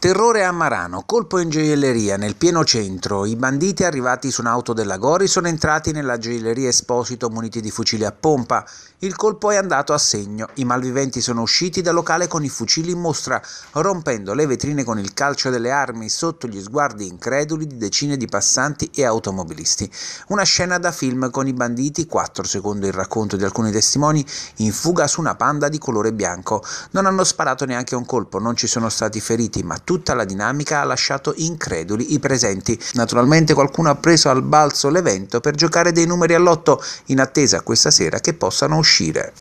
Terrore a Marano, colpo in gioielleria nel pieno centro. I banditi arrivati su un'auto della Gori sono entrati nella gioielleria Esposito muniti di fucili a pompa. Il colpo è andato a segno. I malviventi sono usciti dal locale con i fucili in mostra, rompendo le vetrine con il calcio delle armi sotto gli sguardi increduli di decine di passanti e automobilisti. Una scena da film con i banditi, quattro secondo il racconto di alcuni testimoni, in fuga su una panda di colore bianco. Non hanno sparato neanche un colpo, non ci sono stati feriti, ma Tutta la dinamica ha lasciato increduli i presenti. Naturalmente qualcuno ha preso al balzo l'evento per giocare dei numeri all'otto in attesa questa sera che possano uscire.